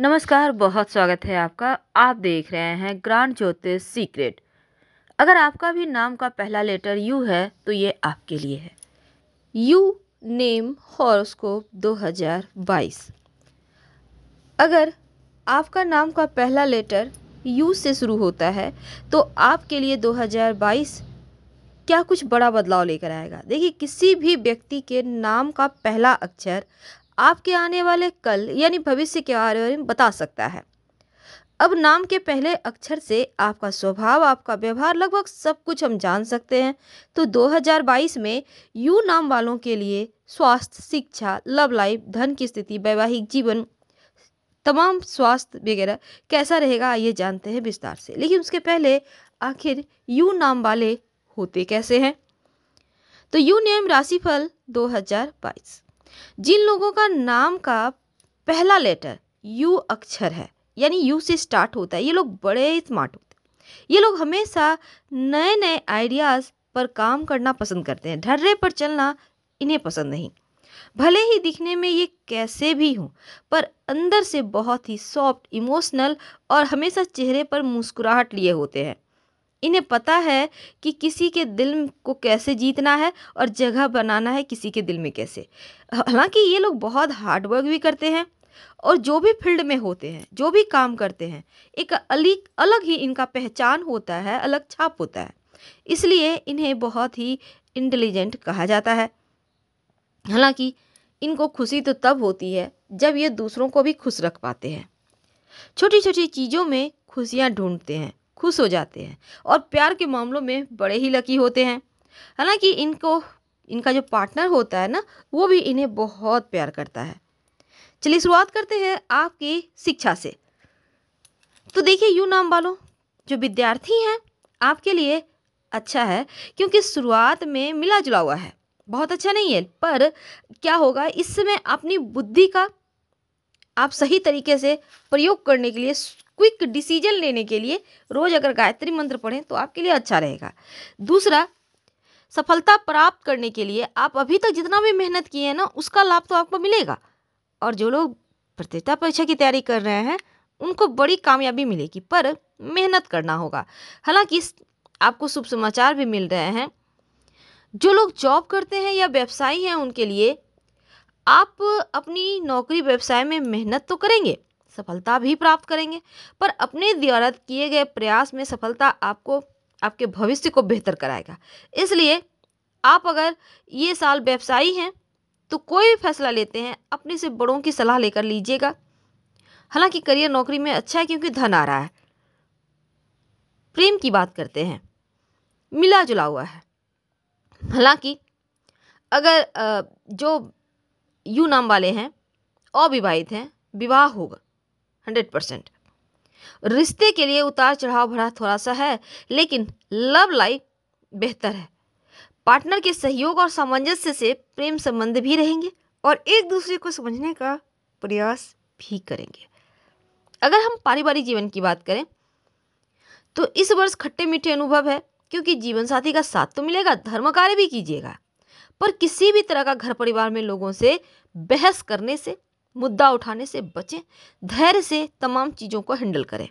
नमस्कार बहुत स्वागत है आपका आप देख रहे हैं ग्रांड ज्योतिष सीक्रेट अगर आपका भी नाम का पहला लेटर यू है तो ये आपके लिए है यू नेम हॉरोस्कोप 2022 अगर आपका नाम का पहला लेटर यू से शुरू होता है तो आपके लिए 2022 क्या कुछ बड़ा बदलाव लेकर आएगा देखिए किसी भी व्यक्ति के नाम का पहला अक्षर आपके आने वाले कल यानी भविष्य के बारे में बता सकता है अब नाम के पहले अक्षर से आपका स्वभाव आपका व्यवहार लगभग सब कुछ हम जान सकते हैं तो 2022 में यू नाम वालों के लिए स्वास्थ्य शिक्षा लव लाइफ धन की स्थिति वैवाहिक जीवन तमाम स्वास्थ्य वगैरह कैसा रहेगा ये जानते हैं विस्तार से लेकिन उसके पहले आखिर यू नाम वाले होते कैसे हैं तो यू नेम राशिफल बाईस जिन लोगों का नाम का पहला लेटर यू अक्षर है यानी यू से स्टार्ट होता है ये लोग बड़े स्मार्ट होते हैं ये लोग हमेशा नए नए आइडियाज़ पर काम करना पसंद करते हैं ढर्रे पर चलना इन्हें पसंद नहीं भले ही दिखने में ये कैसे भी हों पर अंदर से बहुत ही सॉफ्ट इमोशनल और हमेशा चेहरे पर मुस्कुराहट लिए होते हैं इन्हें पता है कि किसी के दिल को कैसे जीतना है और जगह बनाना है किसी के दिल में कैसे हालांकि ये लोग बहुत हार्डवर्क भी करते हैं और जो भी फील्ड में होते हैं जो भी काम करते हैं एक अलग अलग ही इनका पहचान होता है अलग छाप होता है इसलिए इन्हें बहुत ही इंटेलिजेंट कहा जाता है हालांकि इनको खुशी तो तब होती है जब ये दूसरों को भी खुश रख पाते हैं छोटी छोटी चीज़ों में खुशियाँ ढूंढते हैं खुश हो जाते हैं और प्यार के मामलों में बड़े ही लकी होते हैं हालांकि इनको इनका जो पार्टनर होता है ना वो भी इन्हें बहुत प्यार करता है चलिए शुरुआत करते हैं आपकी शिक्षा से तो देखिए यू नाम वालों जो विद्यार्थी हैं आपके लिए अच्छा है क्योंकि शुरुआत में मिला जुला हुआ है बहुत अच्छा नहीं है पर क्या होगा इस समय अपनी बुद्धि का आप सही तरीके से प्रयोग करने के लिए क्विक डिसीजन लेने के लिए रोज़ अगर गायत्री मंत्र पढ़ें तो आपके लिए अच्छा रहेगा दूसरा सफलता प्राप्त करने के लिए आप अभी तक जितना भी मेहनत किए हैं ना उसका लाभ तो आपको मिलेगा और जो लोग प्रतियोगिता परीक्षा की तैयारी कर रहे हैं उनको बड़ी कामयाबी मिलेगी पर मेहनत करना होगा हालांकि आपको शुभ समाचार भी मिल रहे हैं जो लोग जॉब करते हैं या व्यवसायी हैं उनके लिए आप अपनी नौकरी व्यवसाय में मेहनत तो करेंगे सफलता भी प्राप्त करेंगे पर अपने द्वारा किए गए प्रयास में सफलता आपको आपके भविष्य को बेहतर कराएगा इसलिए आप अगर ये साल व्यवसायी हैं तो कोई भी फैसला लेते हैं अपने से बड़ों की सलाह लेकर लीजिएगा हालांकि करियर नौकरी में अच्छा है क्योंकि धन आ रहा है प्रेम की बात करते हैं मिला जुला हुआ है हालांकि अगर जो यू नाम वाले हैं अविवाहित हैं विवाह होगा हंड्रेड परसेंट रिश्ते के लिए उतार चढ़ाव भरा थोड़ा सा है लेकिन लव लाइफ बेहतर है पार्टनर के सहयोग और सामंजस्य से प्रेम संबंध भी रहेंगे और एक दूसरे को समझने का प्रयास भी करेंगे अगर हम पारिवारिक जीवन की बात करें तो इस वर्ष खट्टे मीठे अनुभव है क्योंकि जीवन साथी का साथ तो मिलेगा धर्म कार्य भी कीजिएगा पर किसी भी तरह का घर परिवार में लोगों से बहस करने से मुद्दा उठाने से बचें धैर्य से तमाम चीज़ों को हैंडल करें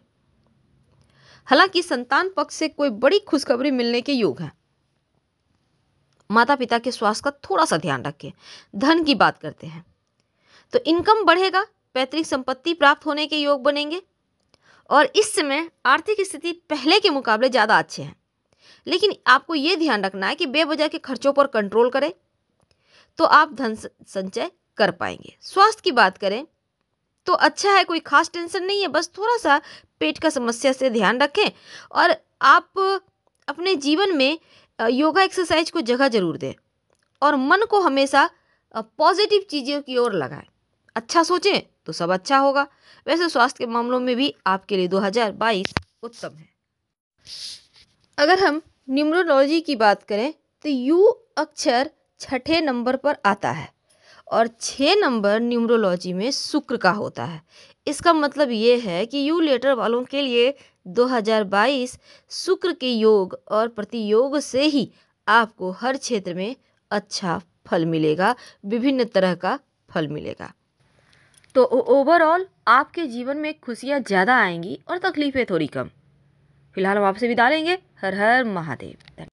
हालांकि संतान पक्ष से कोई बड़ी खुशखबरी मिलने के योग है माता पिता के स्वास्थ्य का थोड़ा सा ध्यान रखें धन की बात करते हैं तो इनकम बढ़ेगा पैतृक संपत्ति प्राप्त होने के योग बनेंगे और इस समय आर्थिक स्थिति पहले के मुकाबले ज़्यादा अच्छे हैं लेकिन आपको ये ध्यान रखना है कि बेवजह के खर्चों पर कंट्रोल करें तो आप धन संचय कर पाएंगे स्वास्थ्य की बात करें तो अच्छा है कोई खास टेंशन नहीं है बस थोड़ा सा पेट का समस्या से ध्यान रखें और आप अपने जीवन में योगा एक्सरसाइज को जगह ज़रूर दें और मन को हमेशा पॉजिटिव चीज़ों की ओर लगाएं अच्छा सोचें तो सब अच्छा होगा वैसे स्वास्थ्य के मामलों में भी आपके लिए 2022 उत्तम है अगर हम न्यूमरोलॉजी की बात करें तो यू अक्षर छठे नंबर पर आता है और छः नंबर न्यूमरोलॉजी में शुक्र का होता है इसका मतलब ये है कि यू लेटर वालों के लिए 2022 शुक्र के योग और प्रतियोग से ही आपको हर क्षेत्र में अच्छा फल मिलेगा विभिन्न तरह का फल मिलेगा तो ओवरऑल आपके जीवन में खुशियाँ ज़्यादा आएंगी और तकलीफ़ें थोड़ी कम फिलहाल हम आपसे विदा लेंगे हर हर महादेव